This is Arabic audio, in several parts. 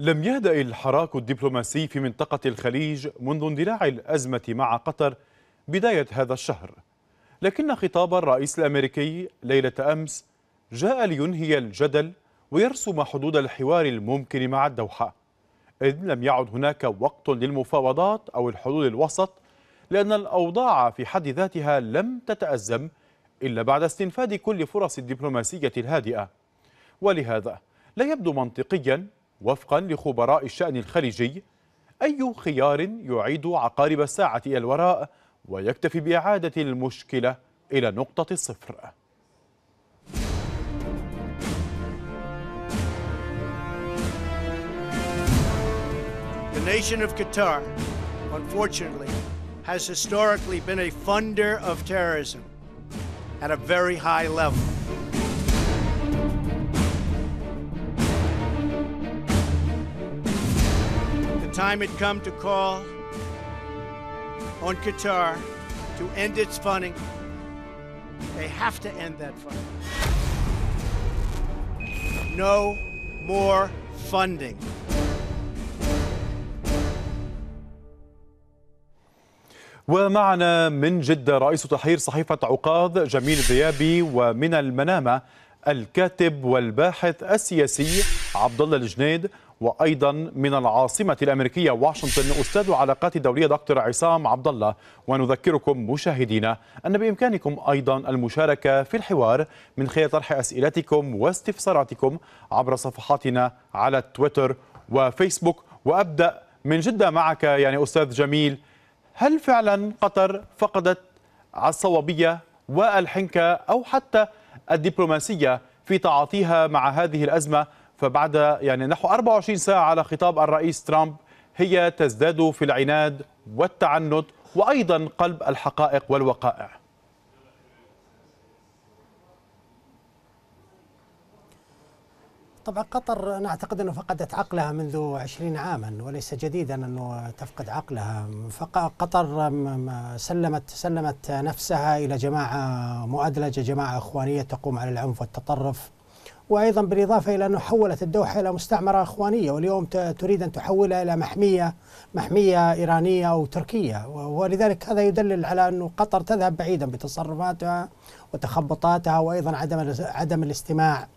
لم يهدأ الحراك الدبلوماسي في منطقة الخليج منذ اندلاع الأزمة مع قطر بداية هذا الشهر لكن خطاب الرئيس الأمريكي ليلة أمس جاء لينهي الجدل ويرسم حدود الحوار الممكن مع الدوحة إذ لم يعد هناك وقت للمفاوضات أو الحلول الوسط لأن الأوضاع في حد ذاتها لم تتأزم إلا بعد استنفاد كل فرص الدبلوماسية الهادئة ولهذا لا يبدو منطقيا وفقا لخبراء الشأن الخليجي أي خيار يعيد عقارب الساعة إلى الوراء ويكتفي بإعادة المشكلة إلى نقطة الصفر The nation of Qatar, unfortunately, has historically been a funder of terrorism at a very high level. time had come to call on Qatar to end its funding. They have to end that funding. No more funding. ومعنا من جدة رئيس تحرير صحيفة عقاد جميل ذيابي ومن المنامة الكاتب والباحث السياسي عبد الله الجنيد وايضا من العاصمه الامريكيه واشنطن استاذ العلاقات الدوليه دكتور عصام عبد الله ونذكركم مشاهدينا ان بامكانكم ايضا المشاركه في الحوار من خلال طرح اسئلتكم واستفساراتكم عبر صفحاتنا على تويتر وفيسبوك وابدا من جده معك يعني استاذ جميل هل فعلا قطر فقدت الصوابيه والحنكه او حتى الدبلوماسيه في تعاطيها مع هذه الازمه فبعد يعني نحو 24 ساعة على خطاب الرئيس ترامب هي تزداد في العناد والتعنت وأيضا قلب الحقائق والوقائع طبعا قطر أنا أعتقد أنه فقدت عقلها منذ 20 عاما وليس جديدا أنه تفقد عقلها قطر سلمت سلمت نفسها إلى جماعة مؤدلجة جماعة إخوانية تقوم على العنف والتطرف وأيضا بالإضافة إلى أنه حولت الدوحة إلى مستعمرة إخوانية واليوم تريد أن تحولها إلى محمية محمية إيرانية أو تركية ولذلك هذا يدلل على أنه قطر تذهب بعيدا بتصرفاتها وتخبطاتها وأيضا عدم عدم الاستماع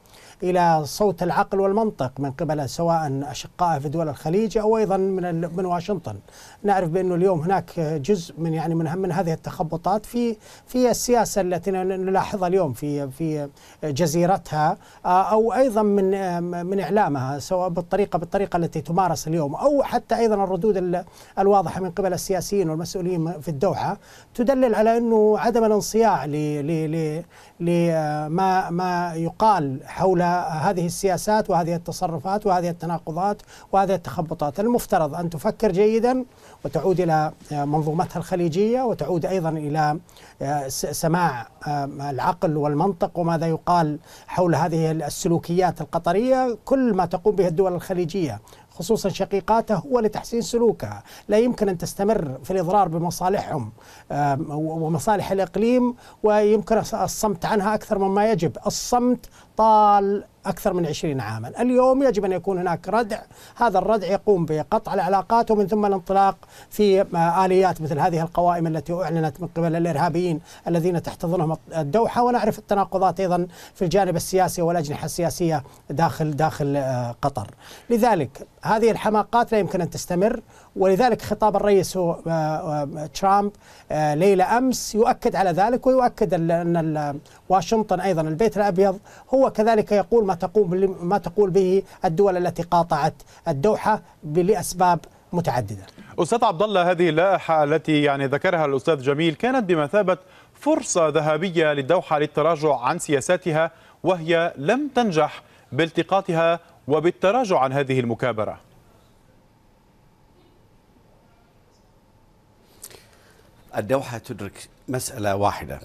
الى صوت العقل والمنطق من قبل سواء اشقائها في دول الخليج او ايضا من من واشنطن، نعرف بانه اليوم هناك جزء من يعني من من هذه التخبطات في في السياسه التي نلاحظها اليوم في في جزيرتها آه، او ايضا من آه، من اعلامها سواء بالطريقه بالطريقه التي تمارس اليوم او حتى ايضا الردود الواضحه من قبل السياسيين والمسؤولين في الدوحه تدلل على انه عدم الانصياع ل لما ما يقال حول هذه السياسات وهذه التصرفات وهذه التناقضات وهذه التخبطات المفترض ان تفكر جيدا وتعود إلى منظومتها الخليجية وتعود أيضا إلى آه، سماع آه، العقل والمنطق وماذا يقال حول هذه السلوكيات القطرية كل ما تقوم به الدول الخليجية خصوصا شقيقاته هو لتحسين سلوكها لا يمكن أن تستمر في الإضرار بمصالحهم آه، ومصالح الإقليم ويمكن الصمت عنها أكثر مما يجب الصمت طال أكثر من 20 عاما اليوم يجب أن يكون هناك ردع هذا الردع يقوم بقطع العلاقات ومن ثم الانطلاق في آليات مثل هذه القوائم التي أعلنت من قبل الإرهابيين الذين تحتضنهم الدوحة ونعرف التناقضات أيضا في الجانب السياسي والأجنحة السياسية داخل داخل آه، قطر لذلك هذه الحماقات لا يمكن أن تستمر ولذلك خطاب الرئيس آه، آه، ترامب آه، ليلة أمس يؤكد على ذلك ويؤكد أن واشنطن أيضا البيت الأبيض هو كذلك يقول ما تقوم ما تقول به الدول التي قاطعت الدوحة لأسباب متعددة أستاذ عبد الله هذه اللائحة التي يعني ذكرها الأستاذ جميل كانت بمثابة فرصة ذهبية للدوحة للتراجع عن سياساتها وهي لم تنجح بالتقاطها وبالتراجع عن هذه المكابرة الدوحة تدرك مسألة واحدة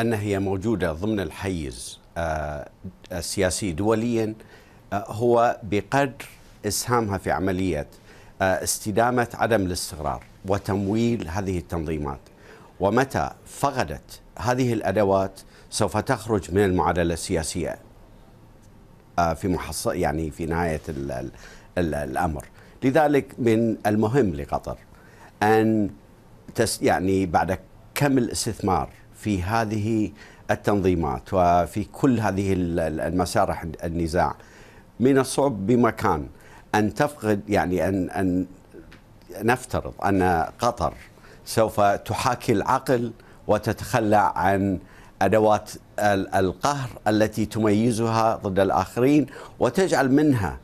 أن هي موجودة ضمن الحيز السياسي آه، آه، دوليا آه، هو بقدر إسهامها في عملية استدامة عدم الاستقرار وتمويل هذه التنظيمات ومتى فقدت هذه الأدوات سوف تخرج من المعادلة السياسية في محص يعني في نهاية الأمر لذلك من المهم لقطر أن يعني بعد كم الاستثمار في هذه التنظيمات وفي كل هذه المسارح النزاع من الصعب بمكان ان تفقد يعني ان ان نفترض ان قطر سوف تحاكي العقل وتتخلى عن ادوات القهر التي تميزها ضد الاخرين وتجعل منها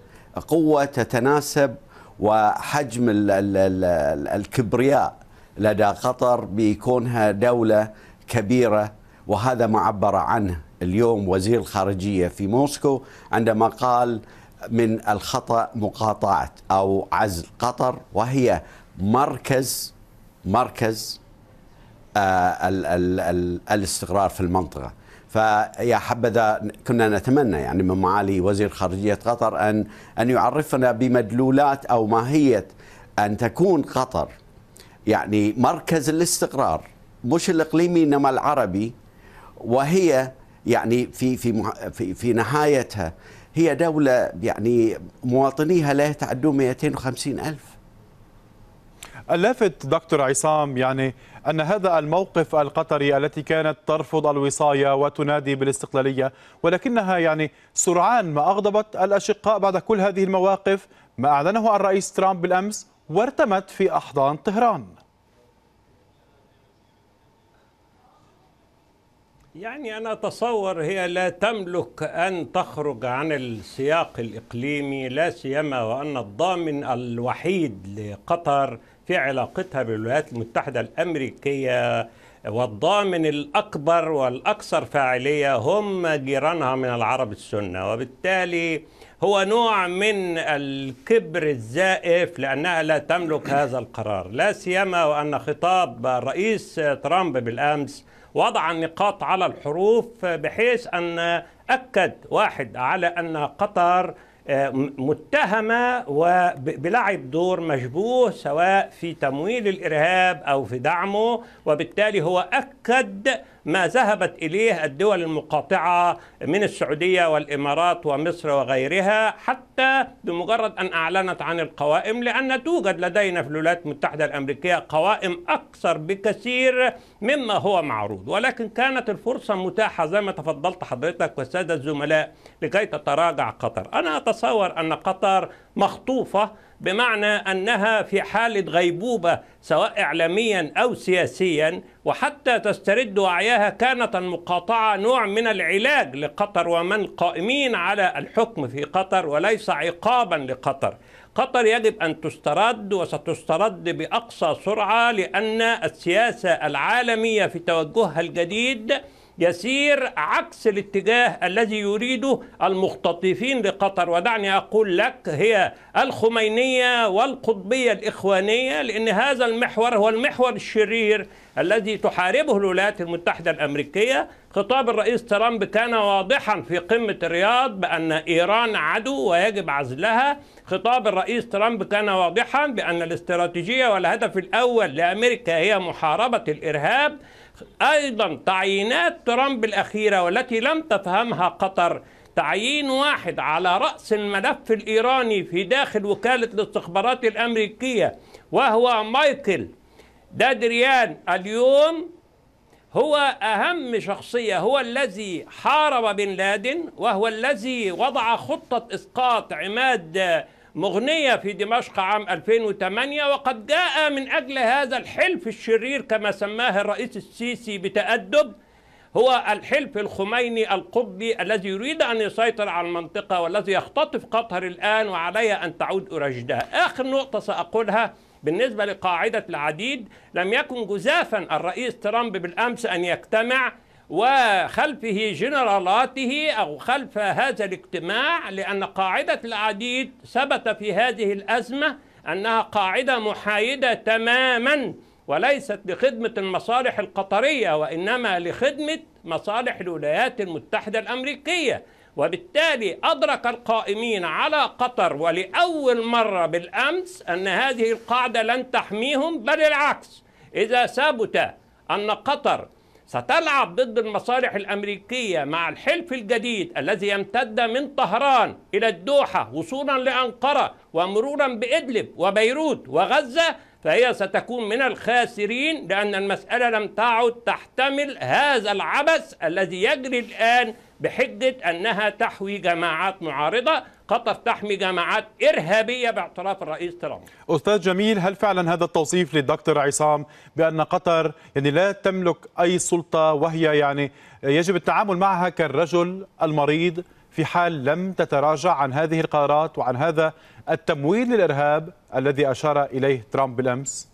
قوه تتناسب وحجم الكبرياء لدى قطر بكونها دولة كبيرة وهذا ما عبر عنه اليوم وزير الخارجية في موسكو عندما قال من الخطأ مقاطعة أو عزل قطر وهي مركز مركز آه، ال ال ال الاستقرار في المنطقة فيا حبذا كنا نتمنى يعني من معالي وزير خارجية قطر أن أن يعرفنا بمدلولات أو ماهية أن تكون قطر يعني مركز الاستقرار مش الاقليمي انما العربي وهي يعني في في في, في نهايتها هي دولة يعني مواطنيها لا يتعدون 250 ألف اللافت دكتور عصام يعني أن هذا الموقف القطري التي كانت ترفض الوصاية وتنادي بالاستقلالية ولكنها يعني سرعان ما أغضبت الأشقاء بعد كل هذه المواقف ما أعلنه الرئيس ترامب بالأمس وارتمت في أحضان طهران يعني أنا أتصور هي لا تملك أن تخرج عن السياق الإقليمي لا سيما وأن الضامن الوحيد لقطر في علاقتها بالولايات المتحدة الأمريكية والضامن الأكبر والأكثر فاعلية هم جيرانها من العرب السنة وبالتالي هو نوع من الكبر الزائف لأنها لا تملك هذا القرار لا سيما وأن خطاب الرئيس ترامب بالأمس وضع النقاط على الحروف بحيث أن أكد واحد على أن قطر آه، متهمة وبلعب دور مشبوه سواء في تمويل الإرهاب أو في دعمه وبالتالي هو أكد ما ذهبت إليه الدول المقاطعة من السعودية والإمارات ومصر وغيرها حتى بمجرد أن أعلنت عن القوائم لأن توجد لدينا في الولايات المتحدة الأمريكية قوائم أكثر بكثير مما هو معروض ولكن كانت الفرصة متاحة زي ما تفضلت حضرتك والسادة الزملاء لكي تتراجع قطر أنا أتصور أن قطر مخطوفة بمعنى أنها في حالة غيبوبة سواء إعلاميا أو سياسيا وحتى تسترد وعيها كانت المقاطعة نوع من العلاج لقطر ومن قائمين على الحكم في قطر وليس عقابا لقطر قطر يجب أن تسترد وستسترد بأقصى سرعة لأن السياسة العالمية في توجهها الجديد يسير عكس الاتجاه الذي يريده المختطفين لقطر ودعني أقول لك هي الخمينية والقطبية الإخوانية لأن هذا المحور هو المحور الشرير الذي تحاربه الولايات المتحدة الأمريكية خطاب الرئيس ترامب كان واضحا في قمة الرياض بأن إيران عدو ويجب عزلها خطاب الرئيس ترامب كان واضحا بأن الاستراتيجية والهدف الأول لأمريكا هي محاربة الإرهاب أيضا تعيينات ترامب الأخيرة والتي لم تفهمها قطر تعيين واحد على رأس الملف الإيراني في داخل وكالة الاستخبارات الأمريكية وهو مايكل دادريان اليوم هو أهم شخصية هو الذي حارب بن لادن وهو الذي وضع خطة إسقاط عماد مغنية في دمشق عام 2008 وقد جاء من أجل هذا الحلف الشرير كما سماه الرئيس السيسي بتأدب هو الحلف الخميني القطبي الذي يريد أن يسيطر على المنطقة والذي يختطف قطر الآن وعليها أن تعود أوراجدها آخر نقطة سأقولها بالنسبة لقاعدة العديد لم يكن جزافا الرئيس ترامب بالأمس أن يجتمع وخلفه جنرالاته أو خلف هذا الاجتماع لأن قاعدة العديد ثبت في هذه الأزمة أنها قاعدة محايدة تماما وليست لخدمة المصالح القطرية وإنما لخدمة مصالح الولايات المتحدة الأمريكية وبالتالي أدرك القائمين على قطر ولأول مرة بالأمس أن هذه القاعدة لن تحميهم بل العكس إذا ثبت أن قطر ستلعب ضد المصالح الأمريكية مع الحلف الجديد الذي يمتد من طهران إلى الدوحة وصولا لأنقرة ومرورا بإدلب وبيروت وغزة فهي ستكون من الخاسرين لأن المسألة لم تعد تحتمل هذا العبث الذي يجري الآن بحجة أنها تحوي جماعات معارضة خطف تحمي جماعات إرهابية باعتراف الرئيس ترامب أستاذ جميل هل فعلا هذا التوصيف للدكتور عصام بأن قطر يعني لا تملك أي سلطة وهي يعني يجب التعامل معها كالرجل المريض في حال لم تتراجع عن هذه القرارات وعن هذا التمويل للإرهاب الذي أشار إليه ترامب بالأمس؟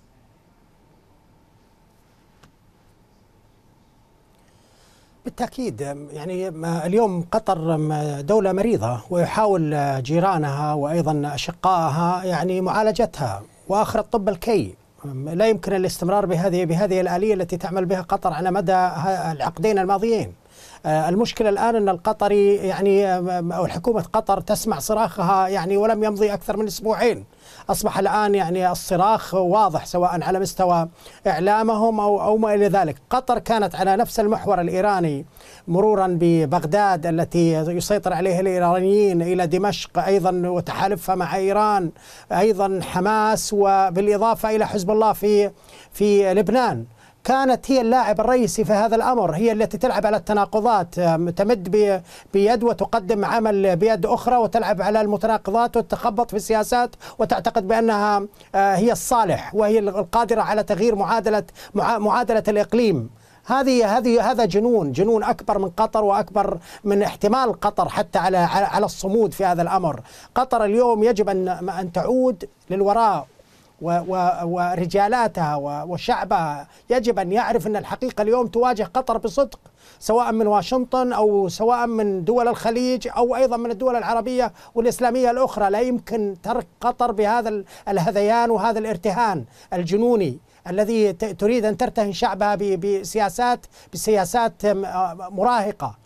بالتأكيد يعني اليوم قطر دولة مريضة ويحاول جيرانها وأيضا أشقائها يعني معالجتها وآخر الطب الكي لا يمكن الاستمرار بهذه بهذه الآلية التي تعمل بها قطر على مدى العقدين الماضيين آه، المشكله الان ان القطري يعني آه، او حكومه قطر تسمع صراخها يعني ولم يمضي اكثر من اسبوعين اصبح الان يعني الصراخ واضح سواء على مستوى اعلامهم او او ما الى ذلك، قطر كانت على نفس المحور الايراني مرورا ببغداد التي يسيطر عليها الايرانيين الى دمشق ايضا وتحالفها مع ايران ايضا حماس وبالاضافه الى حزب الله في في لبنان. كانت هي اللاعب الرئيسي في هذا الأمر هي التي تلعب على التناقضات تمد بيد وتقدم عمل بيد أخرى وتلعب على المتناقضات وتتخبط في السياسات وتعتقد بأنها آه، هي الصالح وهي القادرة على تغيير معادلة معادلة الإقليم هذه هذه هذا جنون جنون اكبر من قطر واكبر من احتمال قطر حتى على على الصمود في هذا الامر قطر اليوم يجب ان ان تعود للوراء ورجالاتها وشعبها يجب أن يعرف أن الحقيقة اليوم تواجه قطر بصدق سواء من واشنطن أو سواء من دول الخليج أو أيضا من الدول العربية والإسلامية الأخرى لا يمكن ترك قطر بهذا الهذيان وهذا الارتهان الجنوني الذي تريد أن ترتهن شعبها بسياسات بسياسات آه، مراهقة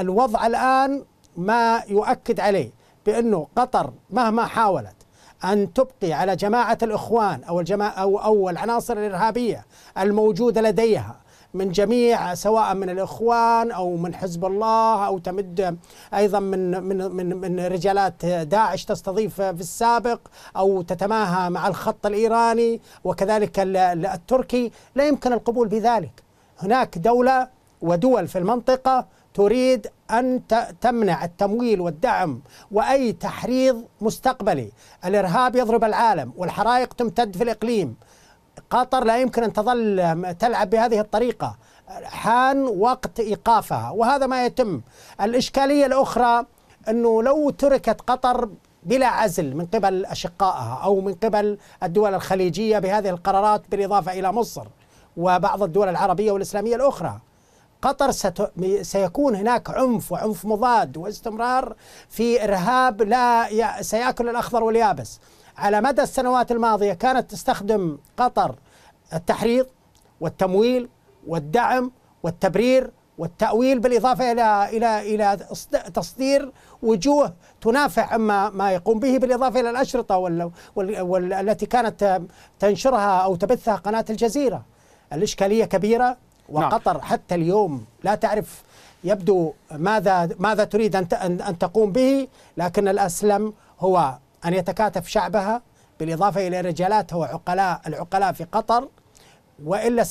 الوضع الآن ما يؤكد عليه بأنه قطر مهما حاولت أن تبقي على جماعة الإخوان أو, الجما أو, أو العناصر الإرهابية الموجودة لديها من جميع سواء من الإخوان أو من حزب الله أو تمد أيضا من, من, من, من رجالات داعش تستضيف في السابق أو تتماهى مع الخط الإيراني وكذلك التركي لا يمكن القبول بذلك هناك دولة ودول في المنطقة تريد أن تمنع التمويل والدعم وأي تحريض مستقبلي الإرهاب يضرب العالم والحرائق تمتد في الإقليم قطر لا يمكن أن تظل تلعب بهذه الطريقة حان وقت إيقافها وهذا ما يتم الإشكالية الأخرى أنه لو تركت قطر بلا عزل من قبل أشقائها أو من قبل الدول الخليجية بهذه القرارات بالإضافة إلى مصر وبعض الدول العربية والإسلامية الأخرى قطر سيكون هناك عنف وعنف مضاد واستمرار في إرهاب لا سيأكل الأخضر واليابس على مدى السنوات الماضية كانت تستخدم قطر التحريض والتمويل والدعم والتبرير والتأويل بالإضافة إلى إلى إلى تصدير وجوه تنافع عما ما يقوم به بالإضافة إلى الأشرطة وال وال التي كانت تنشرها أو تبثها قناة الجزيرة الإشكالية كبيرة نعم. وقطر نعم. حتى اليوم لا تعرف يبدو ماذا ماذا تريد ان ان تقوم به لكن الاسلم هو ان يتكاتف شعبها بالاضافه الى رجالاتها وعقلاء العقلاء في قطر والا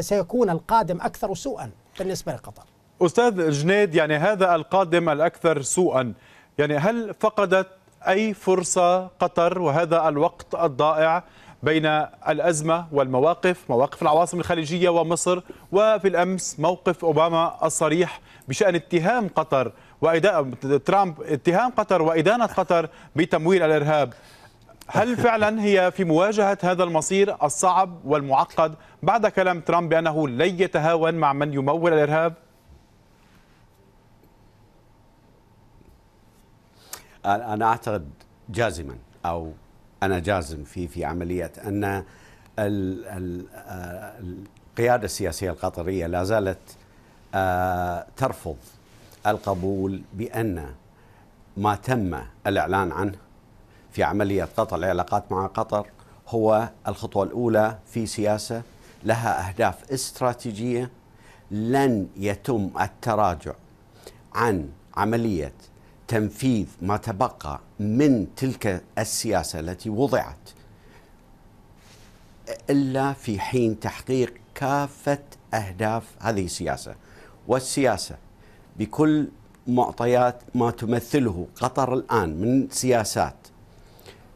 سيكون القادم اكثر سوءا بالنسبه لقطر. استاذ جنيد يعني هذا القادم الاكثر سوءا يعني هل فقدت اي فرصه قطر وهذا الوقت الضائع بين الأزمة والمواقف مواقف العواصم الخليجية ومصر وفي الأمس موقف أوباما الصريح بشأن اتهام قطر وإداء ترامب اتهام قطر وإدانة قطر بتمويل الإرهاب هل فعلا هي في مواجهة هذا المصير الصعب والمعقد بعد كلام ترامب بأنه لن يتهاون مع من يمول الإرهاب؟ أنا أعتقد جازما أو أنا جازم فيه في عملية أن آه، القيادة السياسية القطرية لا زالت آه، ترفض القبول بأن ما تم الإعلان عنه في عملية قطع العلاقات مع قطر هو الخطوة الأولى في سياسة لها أهداف استراتيجية لن يتم التراجع عن عملية تنفيذ ما تبقى من تلك السياسه التي وضعت الا في حين تحقيق كافه اهداف هذه السياسه والسياسه بكل معطيات ما تمثله قطر الان من سياسات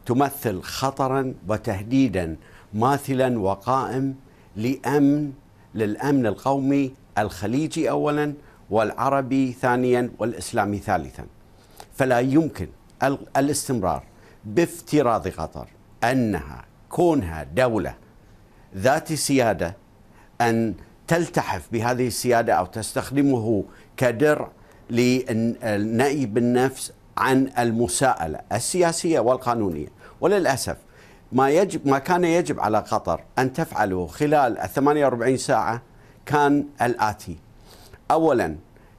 تمثل خطرا وتهديدا ماثلا وقائم لامن للامن القومي الخليجي اولا والعربي ثانيا والاسلامي ثالثا فلا يمكن الاستمرار بافتراض قطر انها كونها دوله ذات سياده ان تلتحف بهذه السياده او تستخدمه كدرع للنأي بالنفس عن المساءله السياسيه والقانونيه وللاسف ما يجب ما كان يجب على قطر ان تفعله خلال ال 48 ساعه كان الاتي اولا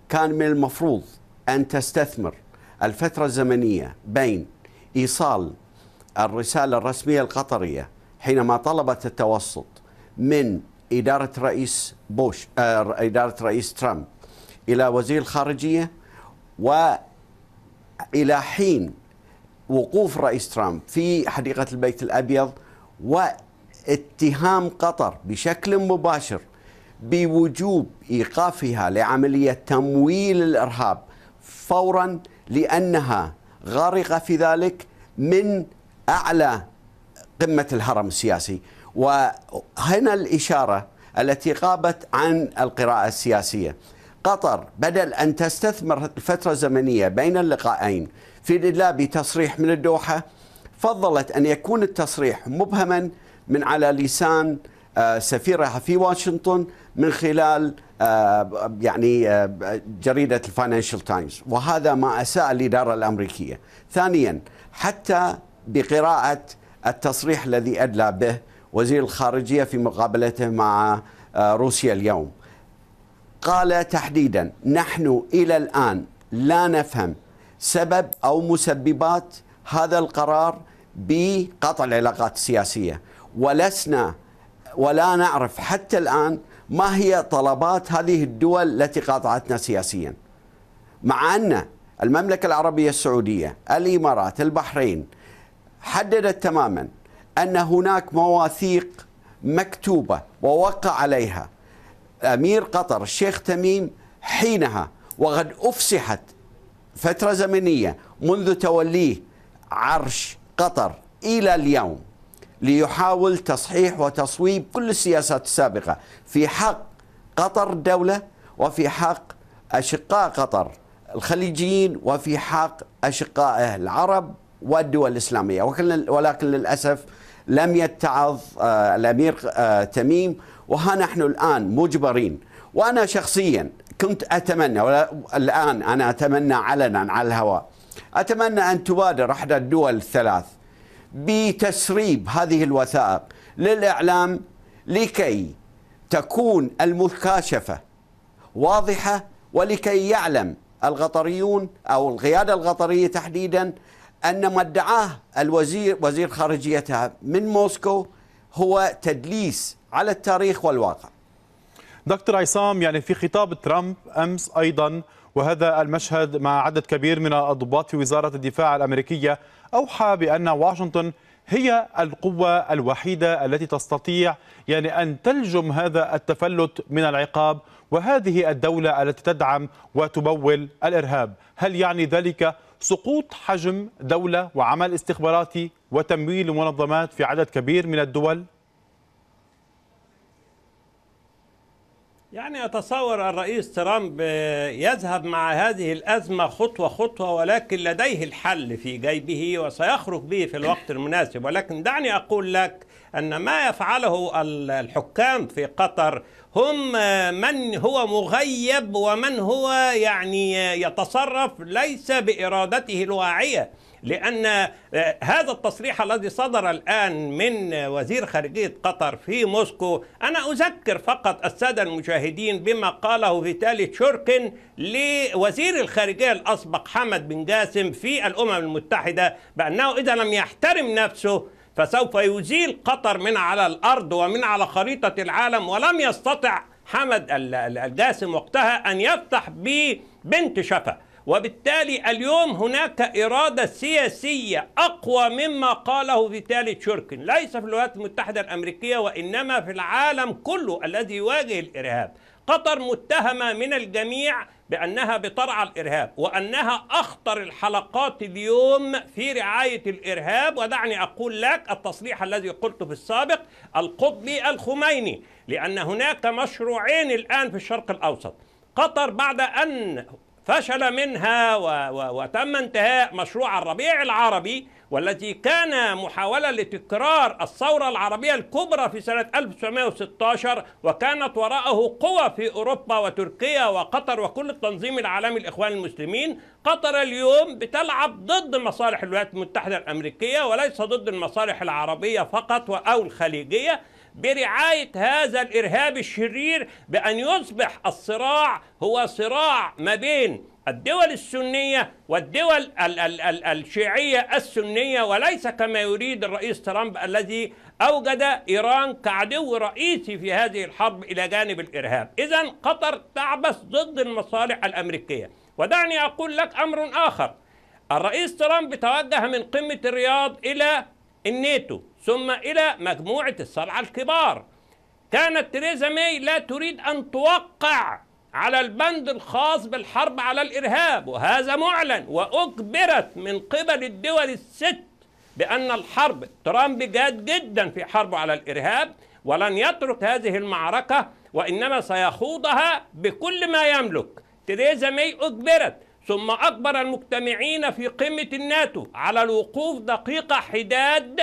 كان من المفروض ان تستثمر الفترة الزمنية بين إيصال الرسالة الرسمية القطرية حينما طلبت التوسط من إدارة رئيس بوش آه، إدارة رئيس ترامب إلى وزير الخارجية وإلى حين وقوف رئيس ترامب في حديقة البيت الأبيض واتهام قطر بشكل مباشر بوجوب إيقافها لعملية تمويل الإرهاب فوراً لأنها غارقة في ذلك من أعلى قمة الهرم السياسي وهنا الإشارة التي غابت عن القراءة السياسية قطر بدل أن تستثمر الفترة الزمنية بين اللقاءين في الإدلاء بتصريح من الدوحة فضلت أن يكون التصريح مبهما من على لسان آه، سفيرها في واشنطن من خلال آه، يعني آه، جريدة الفاينانشال تايمز وهذا ما أساء الإدارة الأمريكية ثانيا حتى بقراءة التصريح الذي أدلى به وزير الخارجية في مقابلته مع آه، روسيا اليوم قال تحديدا نحن إلى الآن لا نفهم سبب أو مسببات هذا القرار بقطع العلاقات السياسية ولسنا ولا نعرف حتى الآن ما هي طلبات هذه الدول التي قاطعتنا سياسيا مع أن المملكة العربية السعودية الإمارات البحرين حددت تماما أن هناك مواثيق مكتوبة ووقع عليها أمير قطر الشيخ تميم حينها وقد أفسحت فترة زمنية منذ توليه عرش قطر إلى اليوم ليحاول تصحيح وتصويب كل السياسات السابقة في حق قطر دولة وفي حق أشقاء قطر الخليجيين وفي حق أشقائه العرب والدول الإسلامية ولكن للأسف لم يتعظ آه، الأمير آه، تميم وها نحن الآن مجبرين وأنا شخصيا كنت أتمنى الآن أنا أتمنى علنا على الهواء أتمنى أن تبادر أحد الدول الثلاث بتسريب هذه الوثائق للإعلام لكي تكون المكاشفة واضحة ولكي يعلم القطريون أو القيادة القطرية تحديدا أن ما ادعاه الوزير وزير خارجيتها من موسكو هو تدليس على التاريخ والواقع دكتور عصام يعني في خطاب ترامب امس ايضا وهذا المشهد مع عدد كبير من الضباط في وزاره الدفاع الامريكيه أوحى بأن واشنطن هي القوة الوحيدة التي تستطيع يعني أن تلجم هذا التفلت من العقاب وهذه الدولة التي تدعم وتبول الإرهاب هل يعني ذلك سقوط حجم دولة وعمل استخباراتي وتمويل منظمات في عدد كبير من الدول؟ يعني أتصور الرئيس ترامب آه، يذهب مع هذه الأزمة خطوة خطوة ولكن لديه الحل في جيبه وسيخرج به في الوقت المناسب ولكن دعني أقول لك أن ما يفعله الحكام في قطر هم آه، من هو مغيب ومن هو يعني آه، يتصرف ليس بإرادته الواعية لأن آه، هذا التصريح الذي صدر الآن من آه، وزير خارجية قطر في موسكو أنا أذكر فقط السادة المشاهدين بما قاله فيتالي تشوركن لوزير الخارجية الأسبق حمد بن جاسم في الأمم المتحدة بأنه إذا لم يحترم نفسه فسوف يزيل قطر من على الأرض ومن على خريطة العالم ولم يستطع حمد الجاسم وقتها أن يفتح ببنت شفا وبالتالي اليوم هناك إرادة سياسية أقوى مما قاله فيتالي تشوركن ليس في الولايات المتحدة الأمريكية وإنما في العالم كله الذي يواجه الإرهاب قطر متهمة من الجميع بأنها بترعى الإرهاب وأنها أخطر الحلقات اليوم في رعاية الإرهاب ودعني أقول لك التصريح الذي قلته في السابق القطبي الخميني لأن هناك مشروعين الآن في الشرق الأوسط قطر بعد أن فشل منها و... وتم انتهاء مشروع الربيع العربي والتي كان محاولة لتكرار الثورة العربية الكبرى في سنة 1916 وكانت وراءه قوى في أوروبا وتركيا وقطر وكل التنظيم العالمي الإخوان المسلمين قطر اليوم بتلعب ضد مصالح الولايات المتحدة الأمريكية وليس ضد المصالح العربية فقط أو الخليجية برعاية هذا الإرهاب الشرير بأن يصبح الصراع هو صراع ما بين الدول السنية والدول الشيعية السنية وليس كما يريد الرئيس ترامب الذي أوجد إيران كعدو رئيسي في هذه الحرب إلى جانب الإرهاب إذا قطر تعبث ضد المصالح الأمريكية ودعني أقول لك أمر آخر الرئيس ترامب توجه من قمة الرياض إلى الناتو ثم إلى مجموعة السبعة الكبار كانت تريزا ماي لا تريد أن توقع على البند الخاص بالحرب على الإرهاب وهذا معلن وأجبرت من قبل الدول الست بأن الحرب ترامب جاد جدا في حربه على الإرهاب ولن يترك هذه المعركة وإنما سيخوضها بكل ما يملك تريزا ماي أجبرت ثم أجبر المجتمعين في قمة الناتو على الوقوف دقيقة حداد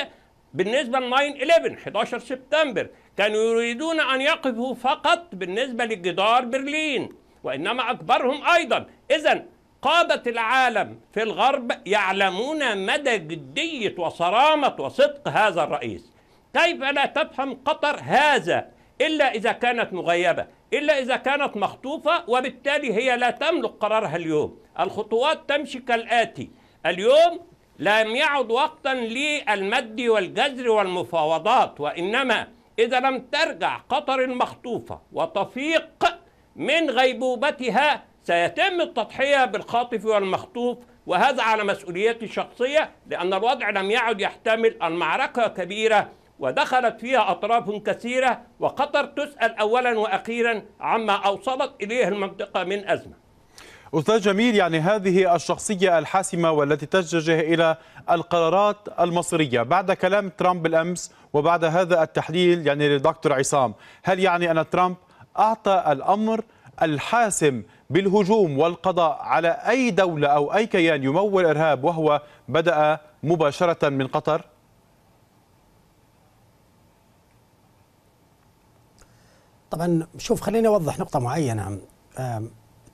بالنسبة ل 9/11 11 سبتمبر كانوا يريدون أن يقفوا فقط بالنسبة لجدار برلين وإنما أكبرهم أيضا إذا قادة العالم في الغرب يعلمون مدى جدية وصرامة وصدق هذا الرئيس كيف لا تفهم قطر هذا إلا إذا كانت مغيبة إلا إذا كانت مخطوفة وبالتالي هي لا تملك قرارها اليوم الخطوات تمشي كالآتي اليوم لم يعد وقتا للمد والجزر والمفاوضات وإنما إذا لم ترجع قطر المخطوفة وتفيق من غيبوبتها سيتم التضحية بالخاطف والمخطوف وهذا على مسؤوليتي الشخصية لأن الوضع لم يعد يحتمل المعركة كبيرة ودخلت فيها أطراف كثيرة وقطر تسأل أولا وأخيرا عما أوصلت إليه المنطقة من أزمة أستاذ جميل يعني هذه الشخصية الحاسمة والتي تتجه إلى القرارات المصيرية بعد كلام ترامب بالأمس وبعد هذا التحليل يعني للدكتور عصام هل يعني أن ترامب أعطى الأمر الحاسم بالهجوم والقضاء على أي دولة أو أي كيان يمول إرهاب وهو بدأ مباشرة من قطر؟ طبعا شوف خليني أوضح نقطة معينة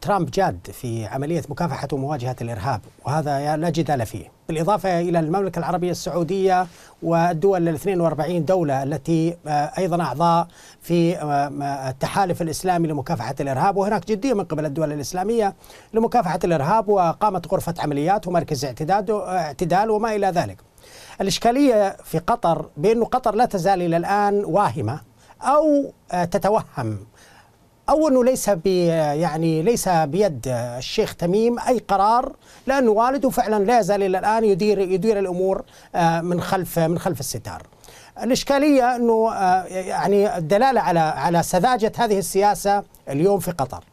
ترامب جاد في عملية مكافحة ومواجهة الإرهاب وهذا لا جدال فيه بالإضافة إلى المملكة العربية السعودية والدول ال 42 دولة التي آه، أيضا أعضاء في آه، آه، التحالف الإسلامي لمكافحة الإرهاب وهناك جدية من قبل الدول الإسلامية لمكافحة الإرهاب وقامت غرفة عمليات ومركز اعتداد اعتدال وما إلى ذلك الإشكالية في قطر بأن قطر لا تزال إلى الآن واهمة أو تتوهم او انه ليس بي يعني ليس بيد الشيخ تميم اي قرار لأنه والده فعلا لا يزال الى الان يدير يدير الامور آه، من خلف من خلف الستار. الاشكاليه انه آه، يعني الدلاله على على سذاجه هذه السياسه اليوم في قطر.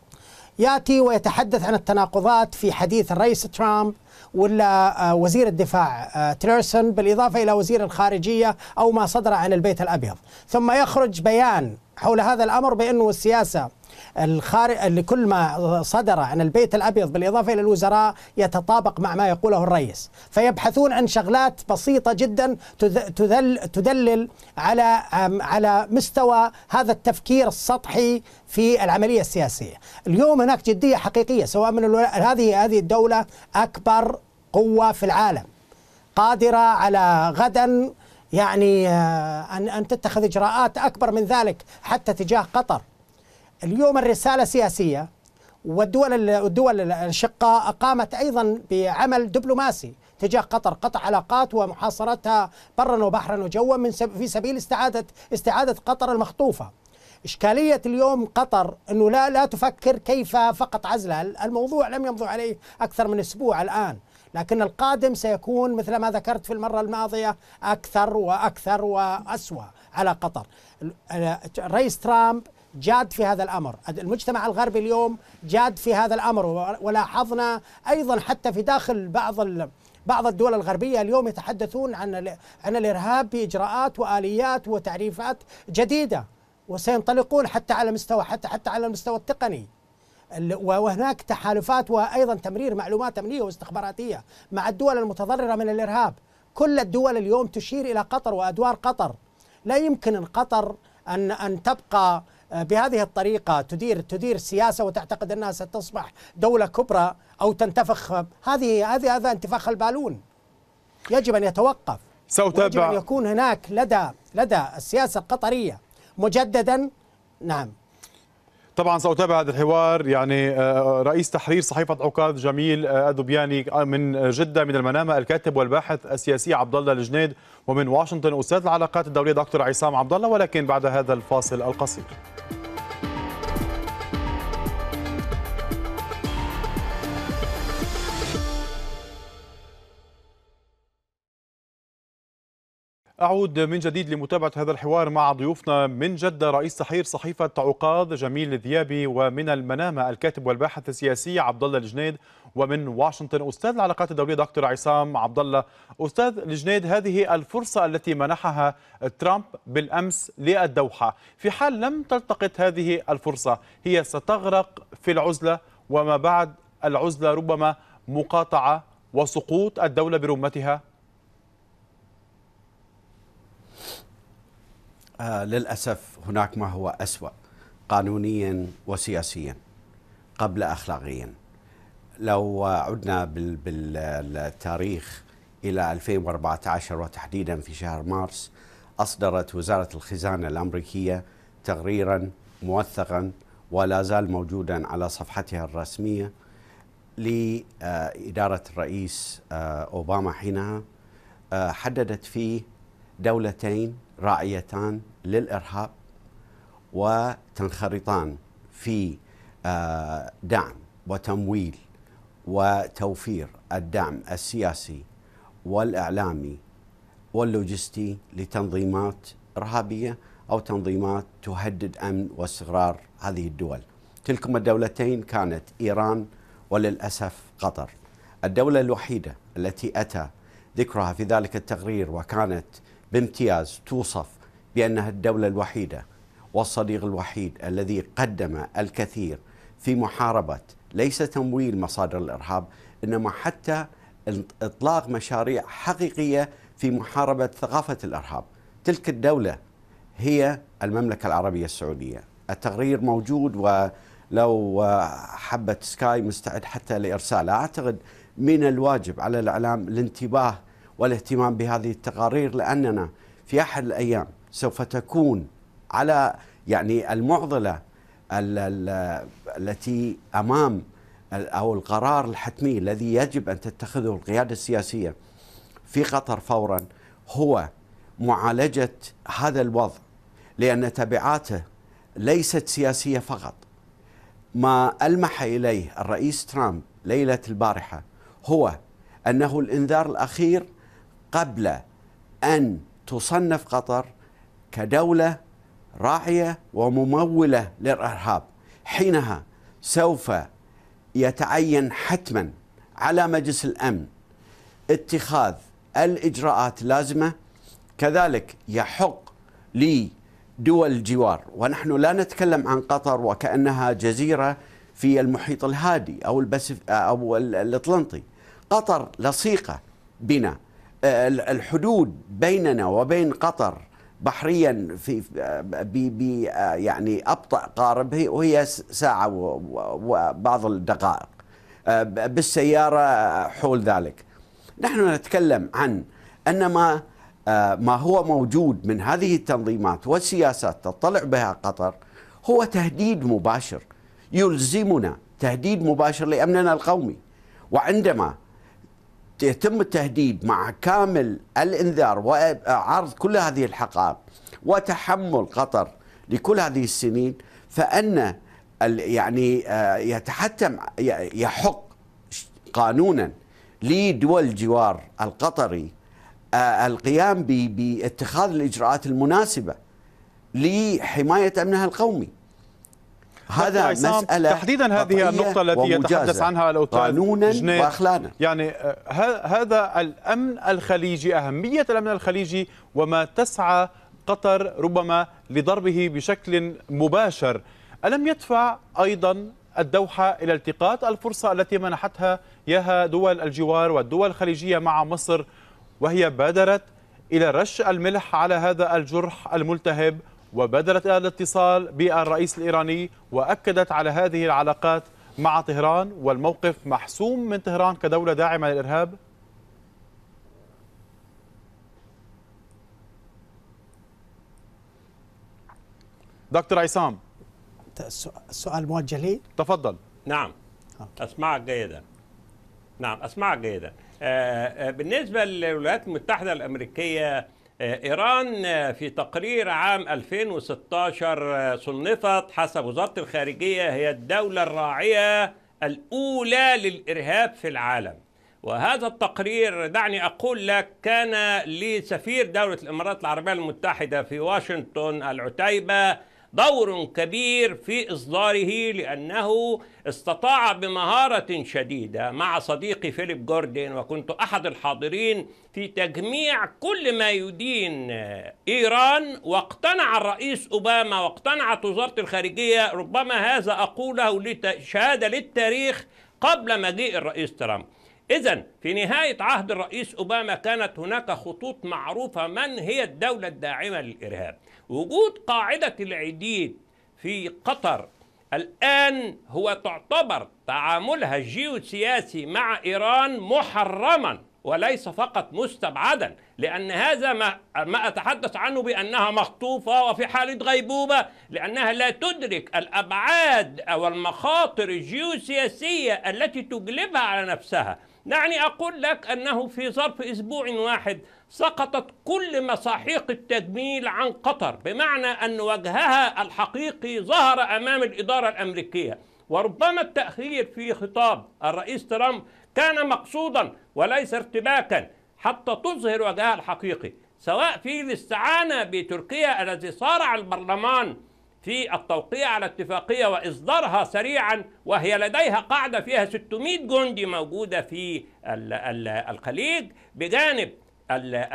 ياتي ويتحدث عن التناقضات في حديث الرئيس ترامب ولا آه، وزير الدفاع تيلرسون بالاضافه الى وزير الخارجيه او ما صدر عن البيت الابيض، ثم يخرج بيان حول هذا الامر بانه السياسه الخارج لكل ما صدر عن البيت الابيض بالاضافه الى الوزراء يتطابق مع ما يقوله الرئيس، فيبحثون عن شغلات بسيطه جدا تذل تدلل على على مستوى هذا التفكير السطحي في العمليه السياسيه، اليوم هناك جديه حقيقيه سواء من الولا... هذه هذه الدوله اكبر قوه في العالم قادره على غدا يعني آه، ان ان تتخذ اجراءات اكبر من ذلك حتى تجاه قطر اليوم الرسالة سياسية والدول الدول الشقة قامت أيضا بعمل دبلوماسي تجاه قطر قطع علاقات ومحاصرتها برا وبحرا وجوا من سب في سبيل استعادة استعادة قطر المخطوفة إشكالية اليوم قطر أنه لا لا تفكر كيف فقط عزلها الموضوع لم يمضوا عليه أكثر من أسبوع الآن لكن القادم سيكون مثل ما ذكرت في المرة الماضية أكثر وأكثر وأسوأ على قطر الرئيس ترامب جاد في هذا الامر، المجتمع الغربي اليوم جاد في هذا الامر ولاحظنا ايضا حتى في داخل بعض بعض الدول الغربيه اليوم يتحدثون عن عن الارهاب باجراءات واليات وتعريفات جديده وسينطلقون حتى على مستوى حتى حتى على المستوى التقني. وهناك تحالفات وايضا تمرير معلومات امنيه واستخباراتيه مع الدول المتضرره من الارهاب. كل الدول اليوم تشير الى قطر وادوار قطر. لا يمكن ان قطر ان ان تبقى آه، بهذه الطريقه تدير تدير سياسه وتعتقد انها ستصبح دوله كبرى او تنتفخ هذه هذه هذا انتفاخ البالون يجب ان يتوقف سأتابع يجب ان يكون هناك لدى لدى السياسه القطريه مجددا نعم طبعا سأتابع هذا الحوار يعني آه، رئيس تحرير صحيفة عكاظ جميل آه، أدوبياني آه، من جدة من المنامة الكاتب والباحث السياسي عبد الله الجنيد ومن واشنطن أستاذ العلاقات الدولية دكتور عصام عبد الله ولكن بعد هذا الفاصل القصير أعود من جديد لمتابعة هذا الحوار مع ضيوفنا من جدة رئيس تحرير صحيفة عقاد جميل الذيابي ومن المنامة الكاتب والباحث السياسي عبد الله الجنيد ومن واشنطن أستاذ العلاقات الدولية دكتور عصام عبد الله أستاذ الجنيد هذه الفرصة التي منحها ترامب بالأمس للدوحة في حال لم تلتقط هذه الفرصة هي ستغرق في العزلة وما بعد العزلة ربما مقاطعة وسقوط الدولة برمتها آه للأسف هناك ما هو أسوأ قانونيا وسياسيا قبل أخلاقيا لو عدنا بالتاريخ إلى 2014 وتحديدا في شهر مارس أصدرت وزارة الخزانة الأمريكية تقريرا موثقا ولا زال موجودا على صفحتها الرسمية لإدارة الرئيس آه، أوباما حينها آه، حددت فيه دولتين راعيتان للارهاب وتنخرطان في آه، دعم وتمويل وتوفير الدعم السياسي والاعلامي واللوجستي لتنظيمات ارهابيه او تنظيمات تهدد امن واستقرار هذه الدول. تلكم الدولتين كانت ايران وللاسف قطر. الدوله الوحيده التي اتى ذكرها في ذلك التقرير وكانت بامتياز توصف بأنها الدولة الوحيدة والصديق الوحيد الذي قدم الكثير في محاربة ليس تمويل مصادر الإرهاب إنما حتى إطلاق مشاريع حقيقية في محاربة ثقافة الإرهاب تلك الدولة هي المملكة العربية السعودية التقرير موجود ولو حبة سكاي مستعد حتى لإرساله أعتقد من الواجب على الإعلام الانتباه والاهتمام بهذه التقارير لاننا في احد الايام سوف تكون على يعني المعضله التي امام او القرار الحتمي الذي يجب ان تتخذه القياده السياسيه في قطر فورا هو معالجه هذا الوضع لان تبعاته ليست سياسيه فقط ما ألمح إليه الرئيس ترامب ليلة البارحة هو أنه الإنذار الأخير قبل أن تصنف قطر كدولة راعية وممولة للإرهاب حينها سوف يتعين حتما على مجلس الأمن اتخاذ الإجراءات اللازمة كذلك يحق لدول الجوار ونحن لا نتكلم عن قطر وكأنها جزيرة في المحيط الهادي أو, أو الأطلنطي قطر لصيقة بنا الحدود بيننا وبين قطر بحريا في بي بي يعني ابطا قارب وهي ساعه وبعض الدقائق آه، بالسياره حول ذلك نحن نتكلم عن ان ما آه، ما هو موجود من هذه التنظيمات والسياسات تطلع بها قطر هو تهديد مباشر يلزمنا تهديد مباشر لامننا القومي وعندما يتم التهديد مع كامل الانذار وعرض كل هذه الحقائق وتحمل قطر لكل هذه السنين فان يعني آه، يتحتم يحق قانونا لدول الجوار القطري آه، القيام باتخاذ الاجراءات المناسبه لحمايه امنها القومي هذا مسألة تحديدا هذه النقطة التي يتحدث عنها الأستاذ قانونا وأخلانا يعني آه، هذا الأمن الخليجي أهمية الأمن الخليجي وما تسعى قطر ربما لضربه بشكل مباشر ألم يدفع أيضا الدوحة إلى التقاط الفرصة التي منحتها ياها دول الجوار والدول الخليجية مع مصر وهي بادرت إلى رش الملح على هذا الجرح الملتهب وبادرت الاتصال بالرئيس الإيراني وأكدت على هذه العلاقات مع طهران والموقف محسوم من طهران كدولة داعمة للإرهاب دكتور عصام السؤال موجه لي تفضل نعم أسمعك جيدا نعم أسمعك جيدا آه، آه، بالنسبة للولايات المتحدة الأمريكية آه، إيران آه، في تقرير عام 2016 آه، صنفت حسب وزارة الخارجية هي الدولة الراعية الأولى للإرهاب في العالم وهذا التقرير دعني أقول لك كان لسفير دولة الإمارات العربية المتحدة في واشنطن العتيبة دور كبير في إصداره لأنه استطاع بمهارة شديدة مع صديقي فيليب جوردن وكنت أحد الحاضرين في تجميع كل ما يدين إيران واقتنع الرئيس أوباما واقتنعت وزارة الخارجية ربما هذا أقوله شهادة للتاريخ قبل مجيء الرئيس ترامب إذا في نهاية عهد الرئيس أوباما كانت هناك خطوط معروفة من هي الدولة الداعمة للإرهاب وجود قاعدة العديد في قطر الآن هو تعتبر تعاملها الجيوسياسي مع إيران محرما وليس فقط مستبعدا لأن هذا ما, ما أتحدث عنه بأنها مخطوفة وفي حالة غيبوبة لأنها لا تدرك الأبعاد أو المخاطر الجيوسياسية التي تجلبها على نفسها دعني أقول لك أنه في ظرف أسبوع واحد سقطت كل مساحيق التجميل عن قطر بمعنى أن وجهها الحقيقي ظهر أمام الإدارة الأمريكية وربما التأخير في خطاب الرئيس ترامب كان مقصودا وليس ارتباكا حتى تظهر وجهها الحقيقي سواء في الاستعانة بتركيا الذي صارع البرلمان في التوقيع على اتفاقية وإصدارها سريعا وهي لديها قاعدة فيها 600 جندي موجودة في الخليج بجانب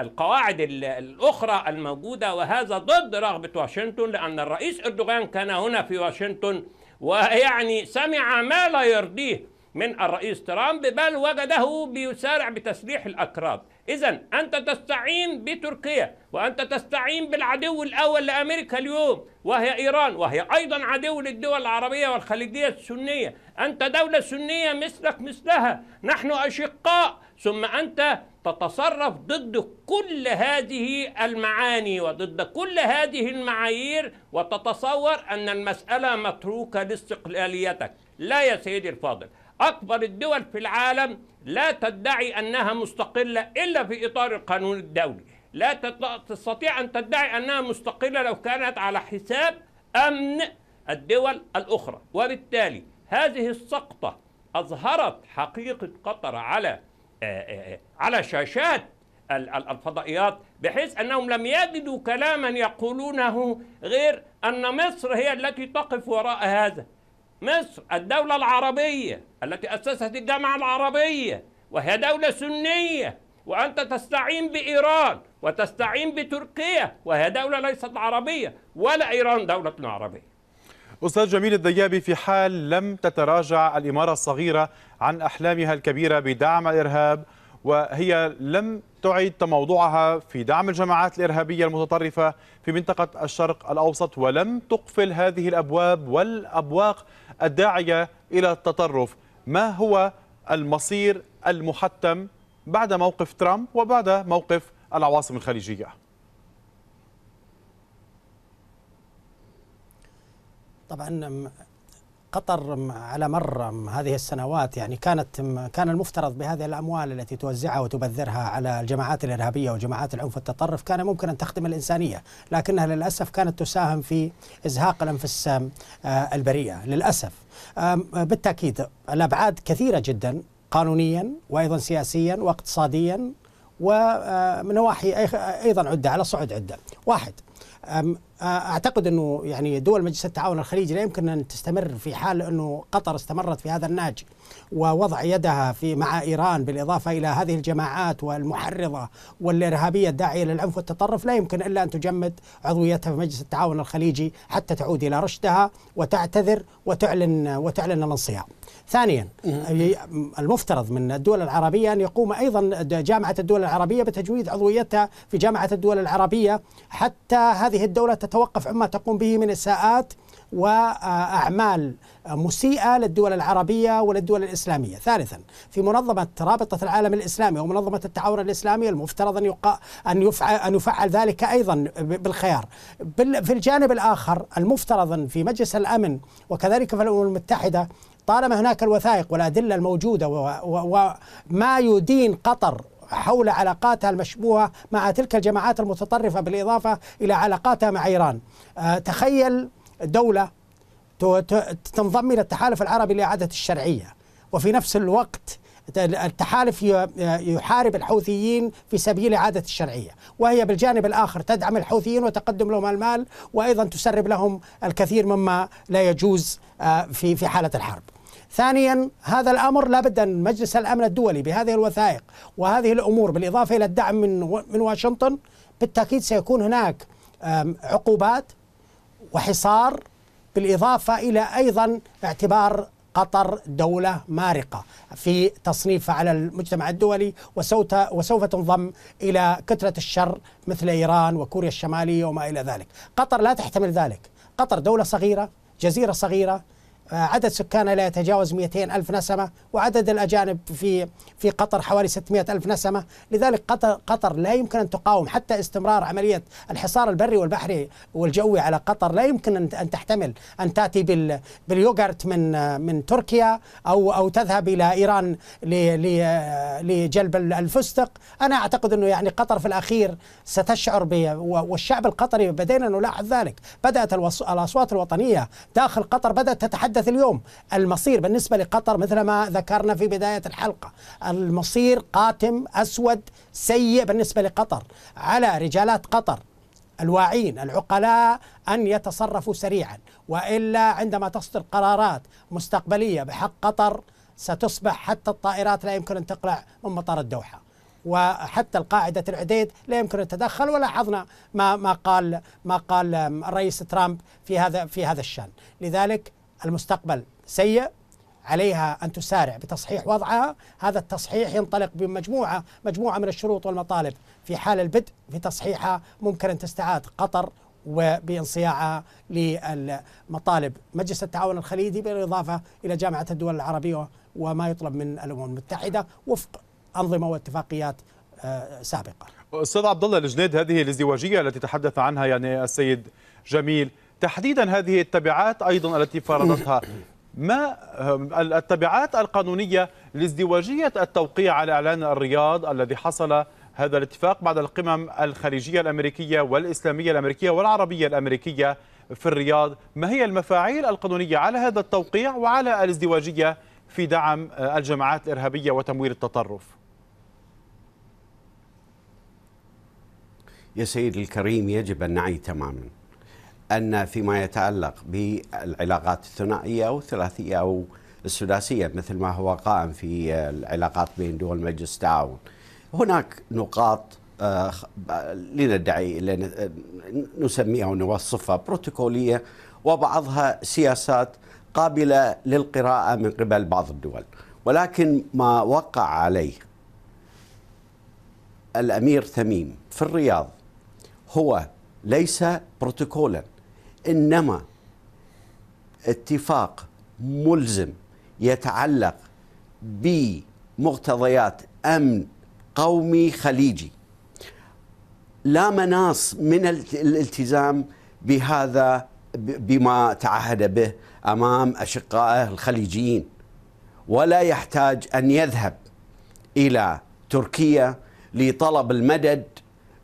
القواعد الأخرى الموجودة وهذا ضد رغبة واشنطن لأن الرئيس أردوغان كان هنا في واشنطن ويعني سمع ما لا يرضيه من الرئيس ترامب بل وجده بيسارع بتسليح الأكراد إذا أنت تستعين بتركيا وأنت تستعين بالعدو الأول لأمريكا اليوم وهي إيران وهي أيضا عدو للدول العربية والخليجية السنية أنت دولة سنية مثلك مثلها نحن أشقاء ثم أنت تتصرف ضد كل هذه المعاني وضد كل هذه المعايير وتتصور أن المسألة متروكة لاستقلاليتك لا يا سيدي الفاضل أكبر الدول في العالم لا تدعي أنها مستقلة إلا في إطار القانون الدولي لا تستطيع أن تدعي أنها مستقلة لو كانت على حساب أمن الدول الأخرى وبالتالي هذه السقطة أظهرت حقيقة قطر على آه، آه، آه، على شاشات الفضائيات بحيث أنهم لم يجدوا كلاما يقولونه غير أن مصر هي التي تقف وراء هذا مصر الدولة العربية التي أسست الجامعة العربية وهي دولة سنية وأنت تستعين بإيران وتستعين بتركيا وهي دولة ليست عربية ولا إيران دولة عربية أستاذ جميل الديابي في حال لم تتراجع الإمارة الصغيرة عن أحلامها الكبيرة بدعم الإرهاب وهي لم تعد تموضعها في دعم الجماعات الإرهابية المتطرفة في منطقة الشرق الأوسط ولم تقفل هذه الأبواب والأبواق الداعية إلى التطرف ما هو المصير المحتم بعد موقف ترامب وبعد موقف العواصم الخليجية طبعا قطر على مر هذه السنوات يعني كانت كان المفترض بهذه الاموال التي توزعها وتبذرها على الجماعات الارهابيه وجماعات العنف والتطرف كان ممكن ان تخدم الانسانيه، لكنها للاسف كانت تساهم في ازهاق الانفس آه، البريئه، للاسف. آه، بالتاكيد الابعاد كثيره جدا قانونيا وايضا سياسيا واقتصاديا ومن آه، نواحي ايضا عده على صعد عده. واحد اعتقد انه يعني دول مجلس التعاون الخليجي لا يمكن ان تستمر في حال انه قطر استمرت في هذا النهج ووضع يدها في مع ايران بالاضافه الى هذه الجماعات والمحرضه والارهابيه الداعيه للعنف والتطرف لا يمكن الا ان تجمد عضويتها في مجلس التعاون الخليجي حتى تعود الى رشدها وتعتذر وتعلن وتعلن الانصيام. ثانيا المفترض من الدول العربية أن يقوم أيضا جامعة الدول العربية بتجويد عضويتها في جامعة الدول العربية حتى هذه الدولة تتوقف عما تقوم به من إساءات وأعمال مسيئة للدول العربية وللدول الإسلامية ثالثا في منظمة رابطة العالم الإسلامي ومنظمة التعاون الإسلامي المفترض أن, يقع أن, يفعل أن يفعل ذلك أيضا بالخيار في الجانب الآخر المفترض في مجلس الأمن وكذلك في الأمم المتحدة طالما هناك الوثائق والأدلة الموجودة وما يدين قطر حول علاقاتها المشبوهة مع تلك الجماعات المتطرفة بالإضافة إلى علاقاتها مع إيران آه، تخيل دولة تنضم إلى التحالف العربي لإعادة الشرعية وفي نفس الوقت التحالف يحارب الحوثيين في سبيل إعادة الشرعية وهي بالجانب الآخر تدعم الحوثيين وتقدم لهم المال وأيضا تسرب لهم الكثير مما لا يجوز آه، في في حالة الحرب ثانيا هذا الأمر لابد أن مجلس الأمن الدولي بهذه الوثائق وهذه الأمور بالإضافة إلى الدعم من من واشنطن بالتأكيد سيكون هناك عقوبات وحصار بالإضافة إلى أيضا اعتبار قطر دولة مارقة في تصنيفها على المجتمع الدولي وسوف وسوف تنضم إلى كتلة الشر مثل إيران وكوريا الشمالية وما إلى ذلك. قطر لا تحتمل ذلك، قطر دولة صغيرة، جزيرة صغيرة، عدد سكانها لا يتجاوز 200 ألف نسمة وعدد الأجانب في في قطر حوالي 600 ألف نسمة لذلك قطر, قطر لا يمكن أن تقاوم حتى استمرار عملية الحصار البري والبحري والجوي على قطر لا يمكن أن تحتمل أن تأتي بال باليوغرت من من تركيا أو أو تذهب إلى إيران لجلب الفستق أنا أعتقد أنه يعني قطر في الأخير ستشعر ب والشعب القطري بدينا نلاحظ ذلك بدأت الأصوات الوطنية داخل قطر بدأت تتحدث يحدث اليوم المصير بالنسبة لقطر مثل ما ذكرنا في بداية الحلقة المصير قاتم أسود سيء بالنسبة لقطر على رجالات قطر الواعين العقلاء أن يتصرفوا سريعا وإلا عندما تصدر قرارات مستقبلية بحق قطر ستصبح حتى الطائرات لا يمكن أن تقلع من مطار الدوحة وحتى القاعدة العديد لا يمكن أن تتدخل ولاحظنا ما ما قال ما قال الرئيس ترامب في هذا في هذا الشأن لذلك المستقبل سيء عليها أن تسارع بتصحيح وضعها هذا التصحيح ينطلق بمجموعة مجموعة من الشروط والمطالب في حال البدء في تصحيحها ممكن أن تستعاد قطر وبانصياعها لمطالب مجلس التعاون الخليجي بالإضافة إلى جامعة الدول العربية وما يطلب من الأمم المتحدة وفق أنظمة واتفاقيات آه، سابقة أستاذ عبد الله الجنيد هذه الازدواجية التي تحدث عنها يعني السيد جميل تحديدا هذه التبعات أيضا التي فرضتها ما التبعات القانونية لازدواجية التوقيع على إعلان الرياض الذي حصل هذا الاتفاق بعد القمم الخليجية الأمريكية والإسلامية الأمريكية والعربية الأمريكية في الرياض ما هي المفاعيل القانونية على هذا التوقيع وعلى الازدواجية في دعم الجماعات الإرهابية وتمويل التطرف يا سيدي الكريم يجب أن نعي تماما أن فيما يتعلق بالعلاقات الثنائية أو الثلاثية أو السداسية مثل ما هو قائم في العلاقات بين دول مجلس التعاون هناك نقاط آه، لندعي نسميها ونوصفها بروتوكولية وبعضها سياسات قابلة للقراءة من قبل بعض الدول ولكن ما وقع عليه الأمير تميم في الرياض هو ليس بروتوكولا انما اتفاق ملزم يتعلق بمقتضيات امن قومي خليجي لا مناص من الالتزام بهذا بما تعهد به امام اشقائه الخليجيين ولا يحتاج ان يذهب الى تركيا لطلب المدد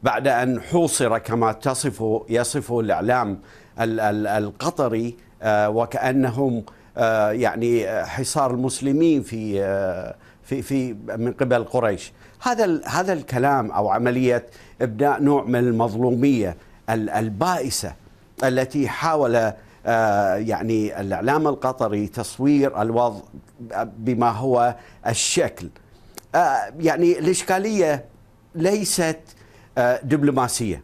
بعد ان حوصر كما تصفه يصفه الاعلام القطري آه، وكأنهم آه، يعني آه، حصار المسلمين في في في من قبل قريش هذا هذا الكلام او عمليه ابداء نوع من المظلوميه البائسه التي حاول يعني الاعلام القطري تصوير الوضع بما هو الشكل يعني الاشكاليه ليست دبلوماسيه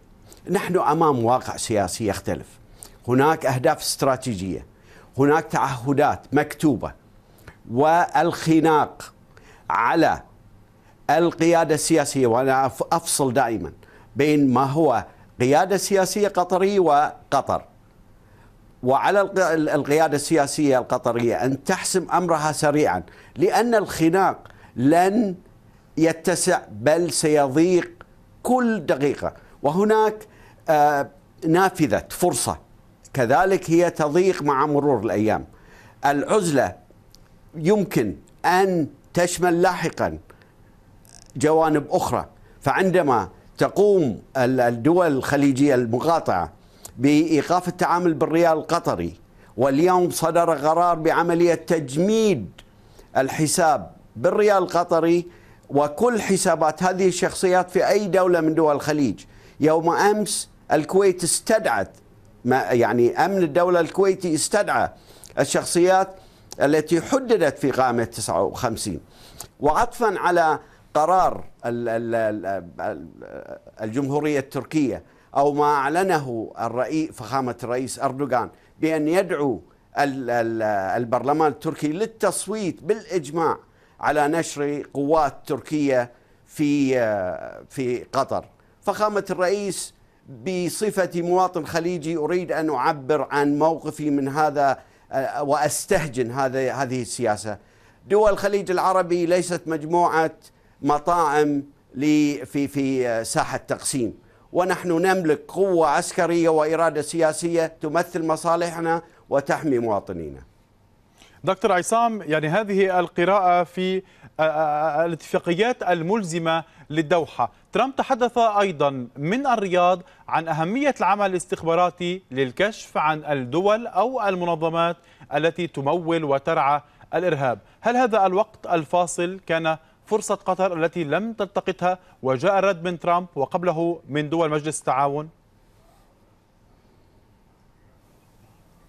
نحن امام واقع سياسي يختلف هناك أهداف استراتيجية هناك تعهدات مكتوبة والخناق على القيادة السياسية وأنا أفصل دائما بين ما هو قيادة سياسية قطرية وقطر وعلى القيادة السياسية القطرية أن تحسم أمرها سريعا لأن الخناق لن يتسع بل سيضيق كل دقيقة وهناك آه، نافذة فرصة كذلك هي تضيق مع مرور الأيام العزلة يمكن أن تشمل لاحقا جوانب أخرى فعندما تقوم الدول الخليجية المقاطعة بإيقاف التعامل بالريال القطري واليوم صدر قرار بعملية تجميد الحساب بالريال القطري وكل حسابات هذه الشخصيات في أي دولة من دول الخليج يوم أمس الكويت استدعت ما يعني أمن الدولة الكويتي استدعى الشخصيات التي حددت في قائمة 59 وعطفا على قرار الجمهورية التركية أو ما أعلنه الرئيس فخامة الرئيس أردوغان بأن يدعو البرلمان التركي للتصويت بالإجماع على نشر قوات تركية في في قطر فخامة الرئيس بصفتي مواطن خليجي اريد ان اعبر عن موقفي من هذا آه، واستهجن هذا هذه السياسه. دول الخليج العربي ليست مجموعه مطاعم في في آه، ساحه تقسيم، ونحن نملك قوه عسكريه واراده سياسيه تمثل مصالحنا وتحمي مواطنينا. دكتور عصام يعني هذه القراءه في آه، آه، آه، الاتفاقيات الملزمة للدوحة ترامب تحدث أيضا من الرياض عن أهمية العمل الاستخباراتي للكشف عن الدول أو المنظمات التي تمول وترعى الإرهاب هل هذا الوقت الفاصل كان فرصة قطر التي لم تلتقطها وجاء الرد من ترامب وقبله من دول مجلس التعاون؟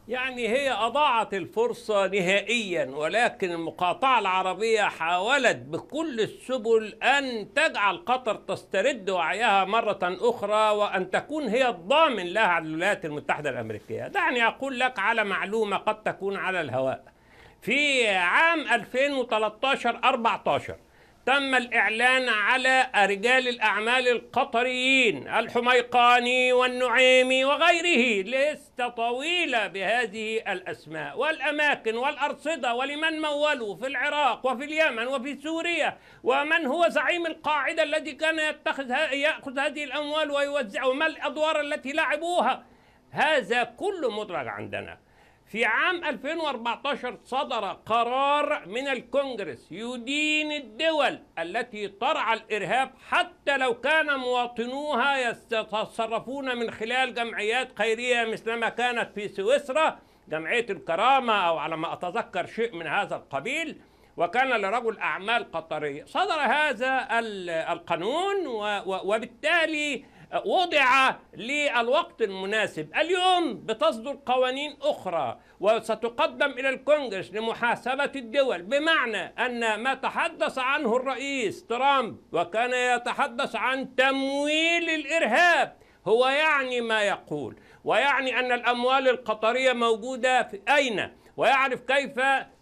يعني هي أضاعت الفرصة نهائيا ولكن المقاطعة العربية حاولت بكل السبل أن تجعل قطر تسترد وعيها مرة أخرى وأن تكون هي الضامن لها على الولايات المتحدة الأمريكية دعني أقول لك على معلومة قد تكون على الهواء في عام 2013 14 تم الإعلان على رجال الأعمال القطريين الحميقاني والنعيمي وغيره لست طويلة بهذه الأسماء والأماكن والأرصدة ولمن مولوا في العراق وفي اليمن وفي سوريا ومن هو زعيم القاعدة الذي كان يتخذ يأخذ هذه الأموال ويوزعها وما الأدوار التي لعبوها هذا كله مدرج عندنا في عام 2014 صدر قرار من الكونجرس يدين الدول التي ترعى الإرهاب حتى لو كان مواطنوها يتصرفون من خلال جمعيات خيرية مثل ما كانت في سويسرا جمعية الكرامة أو على ما أتذكر شيء من هذا القبيل وكان لرجل أعمال قطري صدر هذا القانون وبالتالي وضع للوقت المناسب اليوم بتصدر قوانين أخرى وستقدم إلى الكونجرس لمحاسبة الدول بمعنى أن ما تحدث عنه الرئيس ترامب وكان يتحدث عن تمويل الإرهاب هو يعني ما يقول ويعني أن الأموال القطرية موجودة في أين ويعرف كيف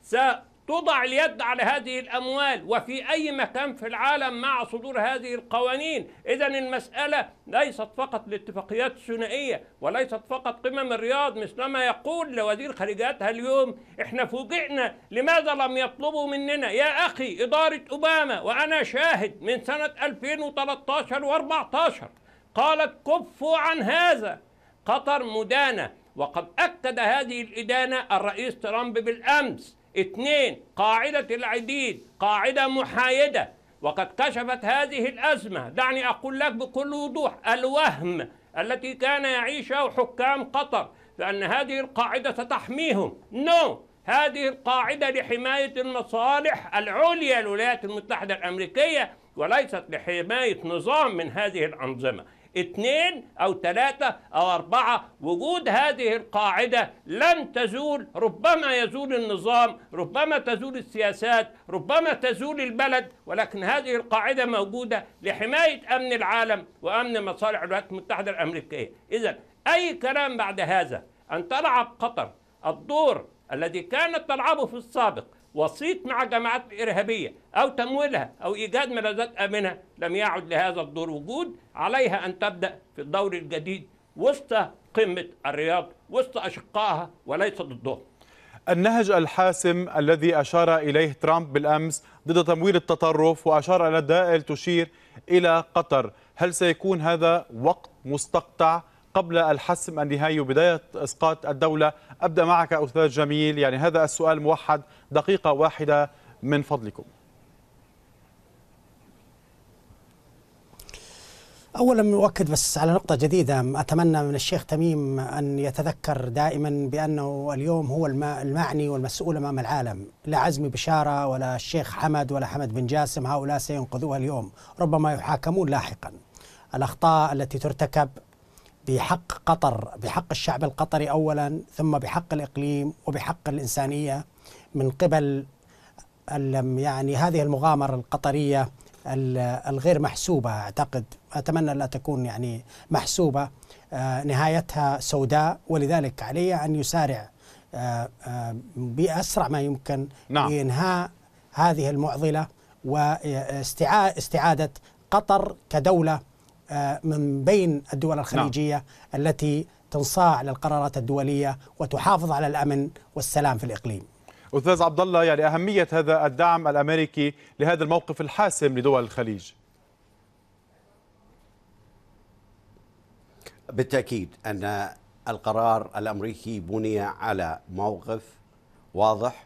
سأ تضع اليد على هذه الأموال وفي أي مكان في العالم مع صدور هذه القوانين إذا المسألة ليست فقط الاتفاقيات الثنائية وليست فقط قمم الرياض مثلما يقول لوزير خارجيتها اليوم احنا فوجئنا لماذا لم يطلبوا مننا يا أخي إدارة أوباما وأنا شاهد من سنة 2013 و14 قالت كفوا عن هذا قطر مدانة وقد أكد هذه الإدانة الرئيس ترامب بالأمس اثنين قاعدة العديد قاعدة محايدة وقد كشفت هذه الأزمة دعني أقول لك بكل وضوح الوهم التي كان يعيشه حكام قطر فأن هذه القاعدة ستحميهم نو no. هذه القاعدة لحماية المصالح العليا للولايات المتحدة الأمريكية وليست لحماية نظام من هذه الأنظمة اثنين أو ثلاثة أو أربعة وجود هذه القاعدة لن تزول ربما يزول النظام ربما تزول السياسات ربما تزول البلد ولكن هذه القاعدة موجودة لحماية أمن العالم وأمن مصالح الولايات المتحدة الأمريكية إذا أي كلام بعد هذا أن تلعب قطر الدور الذي كانت تلعبه في السابق وسيط مع جماعات إرهابية أو تمويلها أو إيجاد ملاذات آمنة لم يعد لهذا الدور وجود عليها أن تبدأ في الدور الجديد وسط قمة الرياض وسط أشقائها وليس ضدهم النهج الحاسم الذي أشار إليه ترامب بالأمس ضد تمويل التطرف وأشار إلى دائل تشير إلى قطر هل سيكون هذا وقت مستقطع قبل الحسم النهائي وبداية إسقاط الدولة أبدأ معك أستاذ جميل يعني هذا السؤال موحد دقيقة واحدة من فضلكم اولا أؤكد بس على نقطه جديده اتمنى من الشيخ تميم ان يتذكر دائما بانه اليوم هو المعني والمسؤول امام العالم لا عزمي بشاره ولا الشيخ حمد ولا حمد بن جاسم هؤلاء سينقذوها اليوم ربما يحاكمون لاحقا الاخطاء التي ترتكب بحق قطر بحق الشعب القطري اولا ثم بحق الاقليم وبحق الانسانيه من قبل يعني هذه المغامره القطريه الغير محسوبه اعتقد اتمنى لا تكون يعني محسوبه آه، نهايتها سوداء ولذلك عليه ان يسارع آه، آه، باسرع ما يمكن نعم. لانهاء هذه المعضله واستعاده قطر كدوله آه، من بين الدول نعم. الخليجية نعم. التي تنصاع للقرارات الدولية وتحافظ على الأمن والسلام في الإقليم أستاذ عبد الله يعني أهمية هذا الدعم الأمريكي لهذا الموقف الحاسم لدول الخليج بالتأكيد أن القرار الأمريكي بني على موقف واضح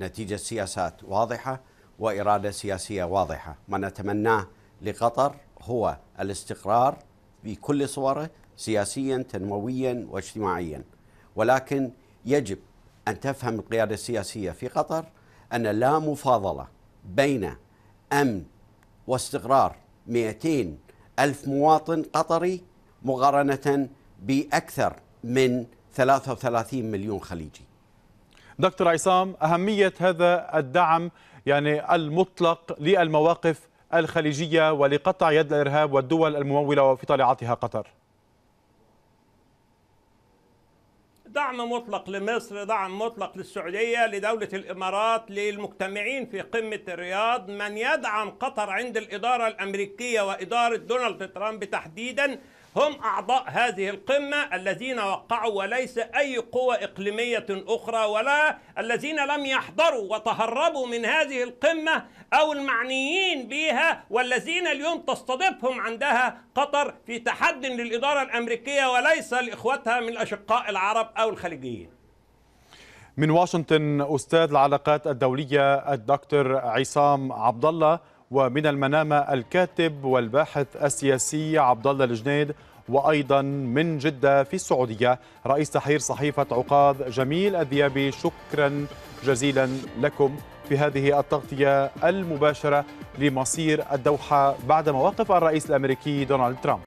نتيجة سياسات واضحة وإرادة سياسية واضحة ما نتمناه لقطر هو الاستقرار بكل صوره سياسيا تنمويا واجتماعيا ولكن يجب ان تفهم القياده السياسيه في قطر ان لا مفاضله بين امن واستقرار 200 ألف مواطن قطري مقارنة بأكثر من 33 مليون خليجي دكتور عصام أهمية هذا الدعم يعني المطلق للمواقف الخليجية ولقطع يد الإرهاب والدول الممولة وفي طليعتها قطر دعم مطلق لمصر دعم مطلق للسعودية لدولة الإمارات للمجتمعين في قمة الرياض من يدعم قطر عند الإدارة الأمريكية وإدارة دونالد ترامب تحديدا هم أعضاء هذه القمة الذين وقعوا وليس أي قوى إقليمية أخرى ولا الذين لم يحضروا وتهربوا من هذه القمة أو المعنيين بها والذين اليوم تستضيفهم عندها قطر في تحد للإدارة الأمريكية وليس لإخوتها من الأشقاء العرب أو الخليجيين من واشنطن أستاذ العلاقات الدولية الدكتور عصام عبد الله ومن المنامة الكاتب والباحث السياسي عبد الله الجنيد وأيضا من جدة في السعودية رئيس تحرير صحيفة عقاب جميل الذيابي شكرا جزيلا لكم في هذه التغطية المباشرة لمصير الدوحة بعد مواقف الرئيس الأمريكي دونالد ترامب